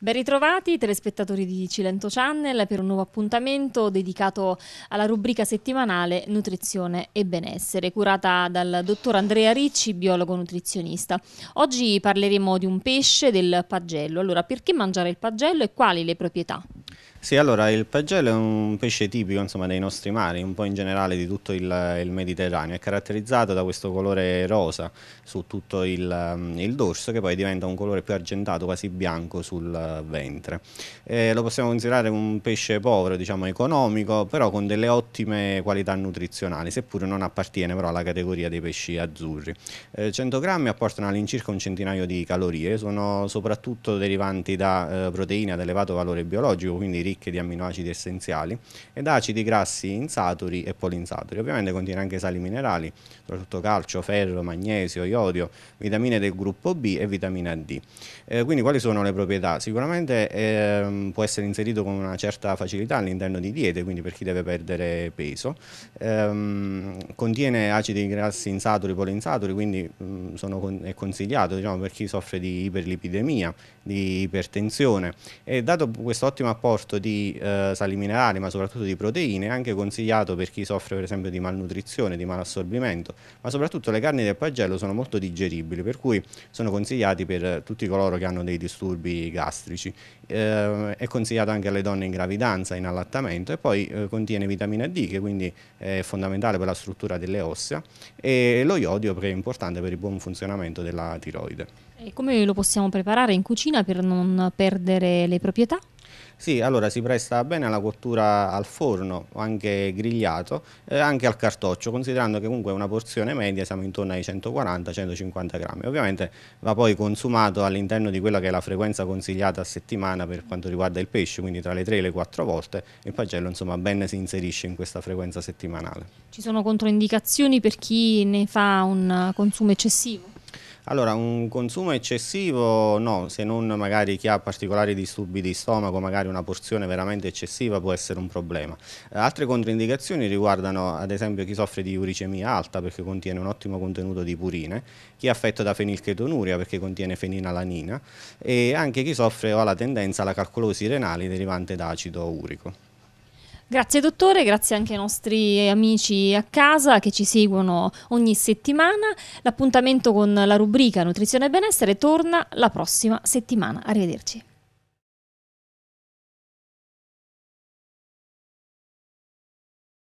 Ben ritrovati telespettatori di Cilento Channel per un nuovo appuntamento dedicato alla rubrica settimanale Nutrizione e Benessere, curata dal dottor Andrea Ricci, biologo nutrizionista. Oggi parleremo di un pesce, del pagello. Allora, perché mangiare il pagello e quali le proprietà? Sì, allora il pagello è un pesce tipico insomma, dei nostri mari, un po' in generale di tutto il, il Mediterraneo, è caratterizzato da questo colore rosa su tutto il, mm, il, dorso che poi diventa un colore più argentato, quasi bianco sul ventre. Eh, lo possiamo considerare un pesce povero, diciamo economico, però con delle ottime qualità nutrizionali, seppure non appartiene però alla categoria dei pesci azzurri. Eh, 100 grammi apportano all'incirca un centinaio di calorie, sono soprattutto derivanti da eh, proteine ad elevato valore biologico, quindi ricche ricche di amminoacidi essenziali ed acidi grassi insaturi e polinsaturi. Ovviamente contiene anche sali minerali, soprattutto calcio, ferro, magnesio, iodio, vitamine del gruppo B e vitamina D. Eh, quindi quali sono le proprietà? Sicuramente eh, può essere inserito con una certa facilità all'interno di diete, quindi per chi deve perdere peso. Eh, contiene acidi grassi insaturi, e polinsaturi, quindi mh, mm, con è consigliato diciamo, per chi soffre di iperlipidemia, di ipertensione e dato questo ottimo apporto appunto di eh, sali minerali ma soprattutto di proteine è anche consigliato per chi soffre per esempio di malnutrizione, di malassorbimento, ma soprattutto le carni del pagello sono molto digeribili per cui sono consigliati per tutti coloro che hanno dei disturbi gastrici. Eh, è consigliato anche alle donne in gravidanza, in allattamento e poi eh, contiene vitamina D che quindi è fondamentale per la struttura delle ossa e lo iodio che è importante per il buon funzionamento della tiroide. E come lo possiamo preparare in cucina per non perdere le proprietà? Sì, allora si presta bene alla cottura al forno, anche grigliato, e eh, anche al cartoccio, considerando che comunque una porzione media siamo intorno ai 140-150 grammi. Ovviamente va poi consumato all'interno di quella che è la frequenza consigliata a settimana per quanto riguarda il pesce, quindi tra le 3 e le 4 volte il pagello insomma ben si inserisce in questa frequenza settimanale. Ci sono controindicazioni per chi ne fa un consumo eccessivo? Allora, un consumo eccessivo no, se non magari chi ha particolari disturbi di stomaco, magari una porzione veramente eccessiva può essere un problema. Eh, altre controindicazioni riguardano ad esempio chi soffre di uricemia alta perché contiene un ottimo contenuto di purine, chi è affetto da fenilchetonuria perché contiene fenilalanina e anche chi soffre o ha la tendenza alla calcolosi renale derivante da acido urico. Grazie dottore, grazie anche ai nostri amici a casa che ci seguono ogni settimana. L'appuntamento con la rubrica Nutrizione e Benessere torna la prossima settimana. Arrivederci.